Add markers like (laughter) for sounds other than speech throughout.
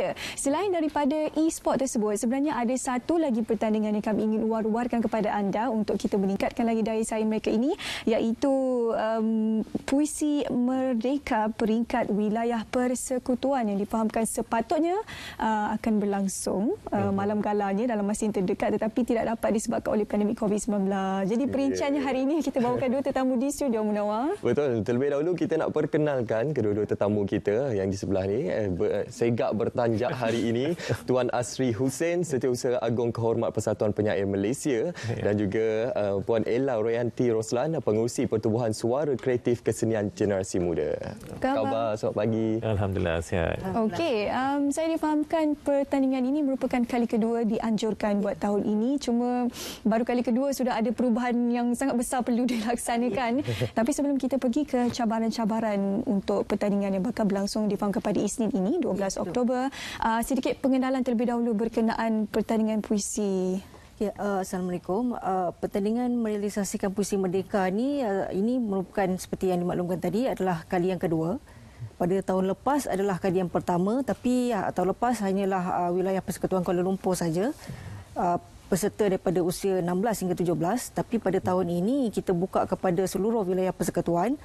berbeza. Selain daripada e-sport tersebut, sebenarnya ada satu lagi pertandingan yang kami ingin war-warkan kepada anda untuk kita meningkatkan lagi daya saing mereka ini, iaitu um, puisi merdeka peringkat wilayah persekutuan yang difahamkan sepatutnya uh, akan berlangsung uh, mhm. malam galanya dalam masa yang terdekat tetapi tidak dapat disebabkan oleh pandemik COVID-19. Jadi perincannya hari ini kita bawakan dua tetamu di studio Munawar. Betul. Terlebih dahulu kita nak perkenalkan kedua-dua tetamu kita yang di sebelah ni. Eh, eh segak bertanya sepanjang hari ini (laughs) Tuan Asri Hussein Setiausaha Agong Kehormat Persatuan Penyair Malaysia ya. dan juga uh, Puan Ella Royanti Roslan Pengurusi Pertubuhan Suara Kreatif Kesenian Generasi Muda. Apa khabar selamat pagi. Alhamdulillah sihat. Okay, um, saya difahamkan pertandingan ini merupakan kali kedua dianjurkan buat tahun ini cuma baru kali kedua sudah ada perubahan yang sangat besar perlu (laughs) dilaksanakan. Tapi sebelum kita pergi ke cabaran-cabaran untuk pertandingan yang bakal berlangsung di Pangkal pada Isnin ini 12 ya, Oktober uh, sedikit pengenalan terlebih dahulu berkenaan pertandingan puisi. Ya, uh, Assalamualaikum. Uh, pertandingan merealisasikan puisi Merdeka ini, uh, ini merupakan seperti yang dimaklumkan tadi adalah kali yang kedua. Pada tahun lepas adalah kali yang pertama tapi uh, tahun lepas hanyalah uh, wilayah Persekutuan Kuala Lumpur saja. Uh, peserta daripada usia 16 hingga 17 tapi pada tahun ini kita buka kepada seluruh wilayah persekutuan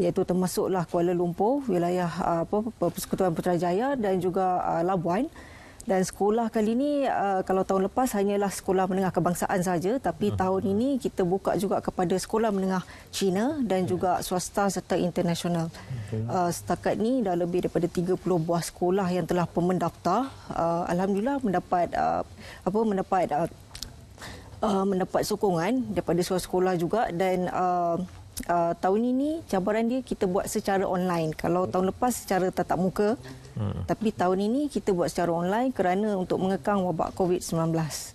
iaitu termasuklah Kuala Lumpur, wilayah ah, apa persekutuan Putrajaya dan juga ah, Labuan dan sekolah kali ini ah, kalau tahun lepas hanyalah sekolah menengah kebangsaan saja tapi hmm. tahun ini kita buka juga kepada sekolah menengah Cina dan hmm. juga swasta serta internasional. Okay. setakat ni dah lebih daripada 30 buah sekolah yang telah pemendaftar uh, alhamdulillah mendapat apa mendapat uh, mendapat sokongan daripada sekolah-sekolah juga dan uh, uh, tahun ini cabaran dia kita buat secara online. Kalau tahun lepas secara tatap muka, hmm. tapi tahun ini kita buat secara online kerana untuk mengekang wabak COVID-19.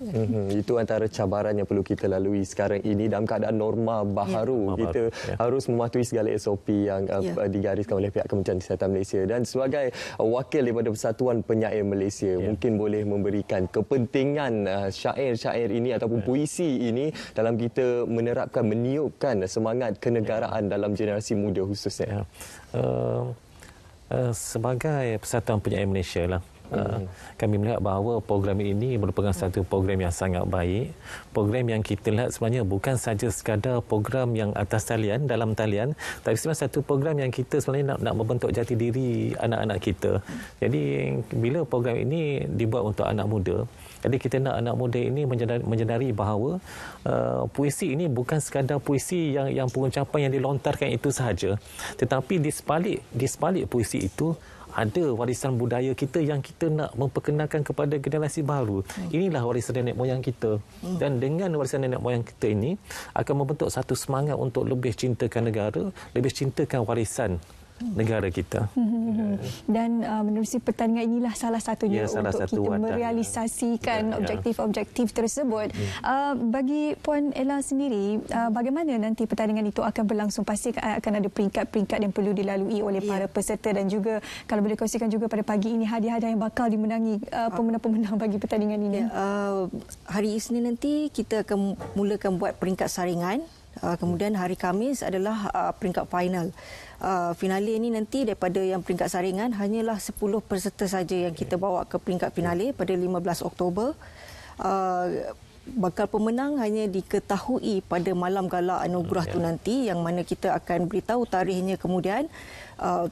Hmm, itu antara cabaran yang perlu kita lalui sekarang ini dalam keadaan norma ya. baharu. Ya. Kita ya. harus mematuhi segala SOP yang uh, ya. digariskan oleh pihak Kementerian Kesihatan Malaysia. Dan sebagai uh, wakil daripada Persatuan Penyair Malaysia, ya. mungkin boleh memberikan kepentingan uh, syair-syair ini ataupun ya. puisi ini dalam kita menerapkan, meniupkan semangat ke kenegaraan dalam generasi muda khususnya? Ya. Uh, uh, sebagai persatuan penyiaran Malaysia lah, Ah, kami melihat bahawa program ini merupakan satu program yang sangat baik. Program yang kita lihat sebenarnya bukan saja sekadar program yang atas talian, dalam talian, tapi sebenarnya satu program yang kita sebenarnya nak, nak membentuk jati diri anak-anak kita. Jadi bila program ini dibuat untuk anak muda, jadi kita nak anak muda ini menyedari, bahawa uh, puisi ini bukan sekadar puisi yang yang pengucapan yang dilontarkan itu sahaja. Tetapi di sebalik, di sebalik puisi itu, ada warisan budaya kita yang kita nak memperkenalkan kepada generasi baru. Inilah warisan nenek moyang kita. Hmm. Dan dengan warisan nenek moyang kita ini akan membentuk satu semangat untuk lebih cintakan negara, lebih cintakan warisan negara kita. (laughs) Dan uh, menerusi pertandingan inilah salah satunya ya, salah untuk satu kita wadah. Ya. merealisasikan objektif-objektif ya, ya. tersebut. Ya. Uh, bagi Puan Ella sendiri, uh, bagaimana nanti pertandingan itu akan berlangsung? Pasti uh, akan ada peringkat-peringkat yang perlu dilalui oleh ya. para peserta dan juga kalau boleh kongsikan juga pada pagi ini hadiah-hadiah yang bakal dimenangi uh, ah. pemenang-pemenang bagi pertandingan ini. Ya, uh, hari Isnin nanti kita akan mulakan buat peringkat saringan Uh, kemudian hari Kamis adalah uh, peringkat final. Uh, finale ini nanti daripada yang peringkat saringan hanyalah 10 peserta saja yang kita bawa ke peringkat finale pada 15 Oktober. Uh, bakal pemenang hanya diketahui pada malam gala anugerah okay. nanti yang mana kita akan beritahu tarikhnya kemudian uh,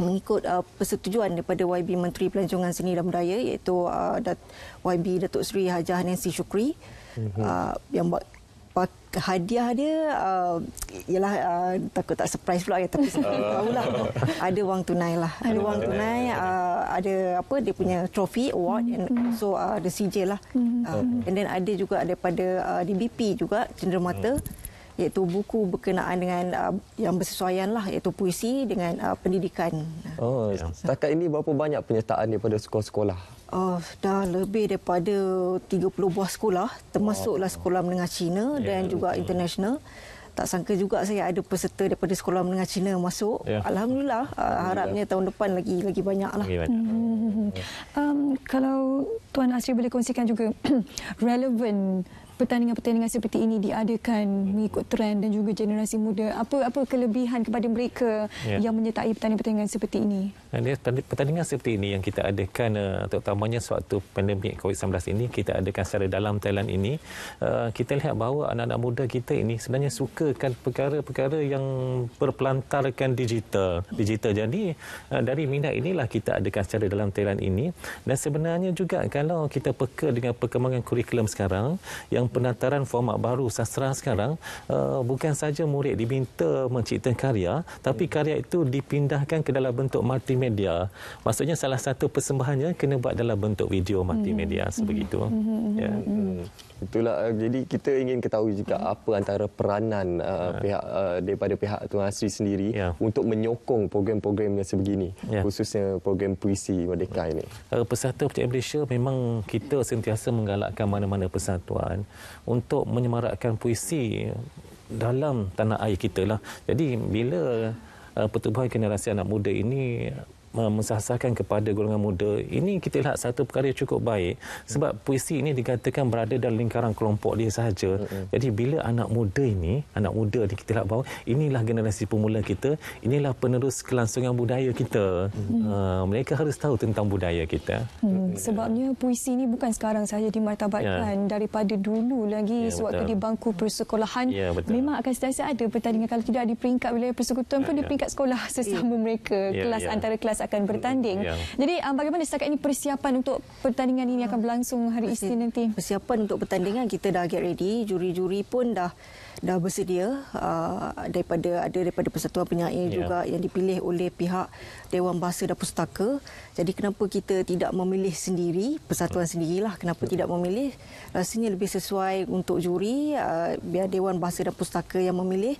mengikut uh, persetujuan daripada YB Menteri Pelancongan Seni dan Budaya iaitu uh, Dat YB Datuk Seri Hajah Nancy Shukri mhm. uh, yang hadiah dia uh, ialah uh, uh, takut tak surprise pula ya tapi (laughs) tahu lah ada wang tunai lah ada wang tunai uh, ada apa dia punya trofi award and mm-hmm. so uh, ada CJ lah mm-hmm. uh, mm-hmm. and then ada juga daripada uh, DBP juga cenderamata mm. iaitu buku berkenaan dengan uh, yang bersesuaian lah iaitu puisi dengan uh, pendidikan oh setakat ini berapa banyak penyertaan daripada sekolah-sekolah Uh, dah lebih daripada 30 buah sekolah termasuklah sekolah menengah Cina yeah, dan juga betul. international. Tak sangka juga saya ada peserta daripada sekolah menengah Cina masuk. Yeah. Alhamdulillah, Uh, harapnya tahun depan lagi lagi banyak lah. hmm ya. Um kalau tuan Asri boleh kongsikan juga (clears throat) relevant pertandingan-pertandingan seperti ini diadakan hmm. mengikut trend dan juga generasi muda? Apa apa kelebihan kepada mereka ya. yang menyertai pertandingan-pertandingan seperti ini? Pertandingan seperti ini yang kita adakan eh, terutamanya sewaktu pandemik COVID-19 ini, kita adakan secara dalam Thailand ini, eh, kita lihat bahawa anak-anak muda kita ini sebenarnya sukakan perkara-perkara yang berpelantarkan digital. digital. Jadi eh, dari minat inilah kita adakan secara dalam Thailand ini dan sebenarnya juga kalau kita peka dengan perkembangan kurikulum sekarang yang yang pendaftaran format baru sastra sekarang uh, bukan saja murid diminta mencipta karya tapi karya itu dipindahkan ke dalam bentuk multimedia maksudnya salah satu persembahannya kena buat dalam bentuk video multimedia hmm. hmm sebegitu hmm. hmm, hmm ya yeah. Itulah eh, jadi kita ingin ketahui juga apa antara peranan uh, pihak uh, daripada pihak Tuan Asri sendiri ya. untuk menyokong program-program yang sebegini ya. khususnya program puisi merdeka ini. Uh, Persatuan Putih Malaysia memang kita sentiasa menggalakkan mana-mana persatuan untuk menyemarakkan puisi dalam tanah air kita lah. Jadi bila uh, pertubuhan generasi anak muda ini mensasarkan kepada golongan muda ini kita lihat satu perkara yang cukup baik sebab puisi ini dikatakan berada dalam lingkaran kelompok dia sahaja jadi bila anak muda ini anak muda ni kita lihat bahawa inilah generasi pemula kita inilah penerus kelangsungan budaya kita hmm. mereka harus tahu tentang budaya kita hmm. sebabnya puisi ini bukan sekarang sahaja dimartabatkan ya. daripada dulu lagi ya, sewaktu betul. di bangku persekolahan ya, memang akan setiap ada pertandingan kalau tidak di peringkat wilayah persekutuan pun ya. di ya. peringkat sekolah (laughs) sesama ya. mereka ya, kelas ya. antara kelas akan bertanding. Ya. Jadi um, bagaimana setakat ini persiapan untuk pertandingan ini akan berlangsung hari Persi Isnin nanti? Persiapan untuk pertandingan kita dah get ready, juri-juri pun dah dah bersedia uh, daripada ada daripada persatuan penyair yeah. juga yang dipilih oleh pihak Dewan Bahasa dan Pustaka. Jadi kenapa kita tidak memilih sendiri persatuan sendirilah kenapa tidak memilih rasanya lebih sesuai untuk juri uh, biar Dewan Bahasa dan Pustaka yang memilih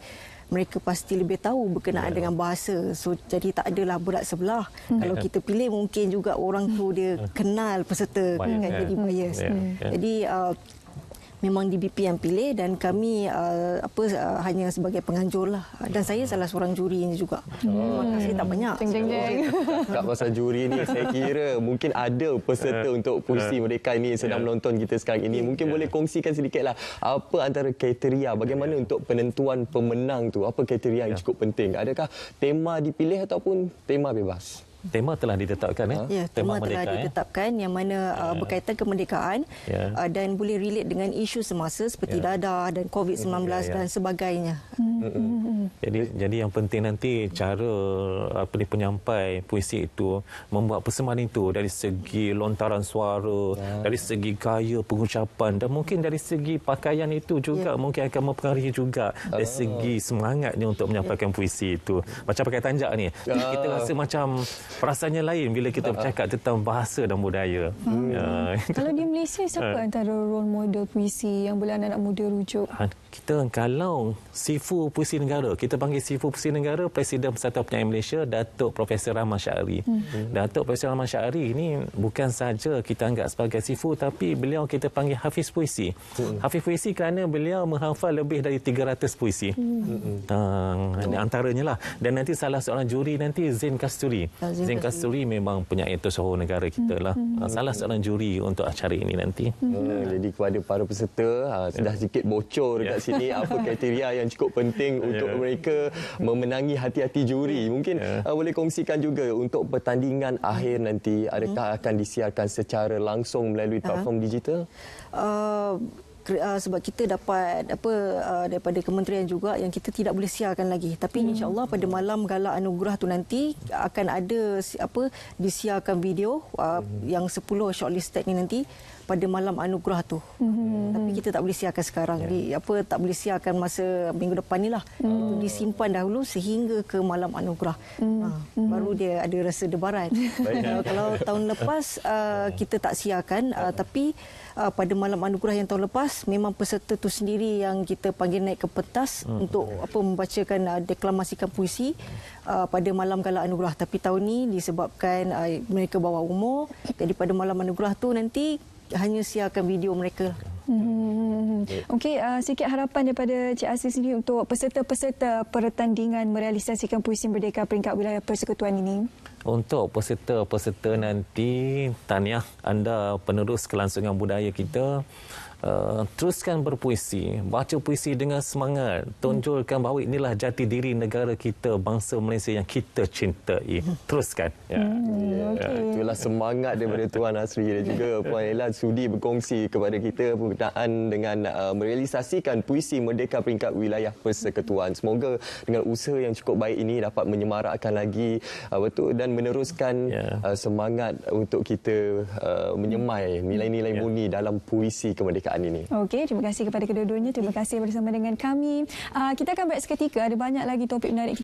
mereka pasti lebih tahu berkenaan yeah. dengan bahasa. So jadi tak adalah bulat sebelah. Mm. Kalau ya. kita pilih mungkin juga orang tu dia hmm. kenal peserta bias. kan yeah. jadi bias. Yeah. Yeah. Jadi uh, memang DBP yang pilih dan kami uh, apa uh, hanya sebagai penganjur lah uh, dan saya salah seorang juri ini juga. Hmm. Terima kasih tak banyak. jeng jeng. (laughs) Tak pasal juri ni saya kira mungkin ada peserta eh. untuk puisi eh. mereka ini yang sedang eh. menonton kita sekarang ini mungkin boleh kongsikan sedikitlah apa antara kriteria bagaimana untuk penentuan pemenang tu apa kriteria yang ya. cukup penting adakah tema dipilih ataupun tema bebas tema telah ditetapkan ya. ya tema, tema telah eh? ditetapkan ya. yang mana uh, ya. uh, berkaitan kemerdekaan ya. uh, dan boleh relate dengan isu semasa seperti ya. dadah dan COVID-19 ya, ya. dan sebagainya. Ya. Jadi jadi yang penting nanti cara apa ni penyampai puisi itu membuat persembahan itu dari segi lontaran suara, ya. dari segi gaya pengucapan dan mungkin dari segi pakaian itu juga ya. mungkin akan mempengaruhi juga dari ah. segi semangatnya untuk menyampaikan ya. puisi itu. Macam pakai tanjak ni. Ya. Kita rasa macam perasaannya lain bila kita bercakap tentang bahasa dan budaya. Hmm. Uh, (laughs) kalau di Malaysia siapa uh. antara role model puisi yang boleh anak-anak muda rujuk? Uh, kita kalau sifu puisi negara, kita panggil sifu puisi negara Presiden Persatuan Penyanyi Malaysia Datuk Profesor Rahman Syari. Hmm. Datuk Profesor Rahman Syari ini bukan saja kita anggap sebagai sifu tapi beliau kita panggil hafiz puisi. Hmm. Hafiz puisi kerana beliau menghafal lebih dari 300 puisi. Hmm. Uh, antaranya lah dan nanti salah seorang juri nanti Zain Kasturi. Zain Zain, Zain Kasturi memang penyair tersohor negara kita lah. Hmm, hmm. Salah seorang juri untuk acara ini nanti. Hmm. Hmm. Ya, jadi kepada para peserta, yeah. Ha, sudah ya. sedikit bocor yeah. dekat ya. sini apa (laughs) kriteria yang cukup penting untuk mereka memenangi hati-hati juri. Mungkin yeah. Ha, boleh kongsikan juga untuk pertandingan akhir nanti, adakah hmm. akan disiarkan secara langsung melalui platform uh digital? Uh, uh, sebab kita dapat apa uh, daripada kementerian juga yang kita tidak boleh siarkan lagi tapi hmm. insyaallah pada malam gala anugerah tu nanti akan ada apa disiarkan video uh, hmm. yang 10 shortlisted ni nanti pada malam anugerah tu. Mm-hmm. Tapi kita tak boleh siarkan sekarang. Yeah. Di, apa tak boleh siarkan masa minggu depan ni lah. Mm. Itu disimpan dahulu sehingga ke malam anugerah. Mm. Ha, hmm. Baru dia ada rasa debaran. (laughs) Baik, ya. kalau tahun lepas (laughs) uh, ya. kita tak siarkan, uh, ya. tapi uh, pada malam anugerah yang tahun lepas memang peserta tu sendiri yang kita panggil naik ke pentas mm. untuk apa membacakan uh, deklamasikan puisi. Uh, pada malam gala anugerah tapi tahun ni disebabkan uh, mereka bawa umur jadi pada malam anugerah tu nanti hanya siarkan video mereka. Hmm. Okey, uh, sikit harapan daripada Cik Asri sendiri untuk peserta-peserta pertandingan merealisasikan puisi merdeka peringkat wilayah persekutuan ini. Untuk peserta-peserta nanti, tahniah anda penerus kelangsungan budaya kita. Eh, teruskan berpuisi, baca puisi dengan semangat, tonjolkan bahawa inilah jati diri negara kita, bangsa Malaysia yang kita cintai. Teruskan. Ya. Yeah. Hmm, yeah. Okay. Itulah semangat daripada Tuan Asri dan juga (laughs) Puan Ella sudi berkongsi kepada kita berkenaan dengan uh, merealisasikan puisi Merdeka Peringkat Wilayah Persekutuan. Semoga dengan usaha yang cukup baik ini dapat menyemarakkan lagi uh, betul dan meneruskan yeah. Ya. uh, semangat untuk kita uh, menyemai nilai-nilai yeah. murni dalam puisi kemerdekaan kebangsaan ini. Okey, terima kasih kepada kedua-duanya. Terima kasih bersama dengan kami. Uh, kita akan break seketika. Ada banyak lagi topik menarik.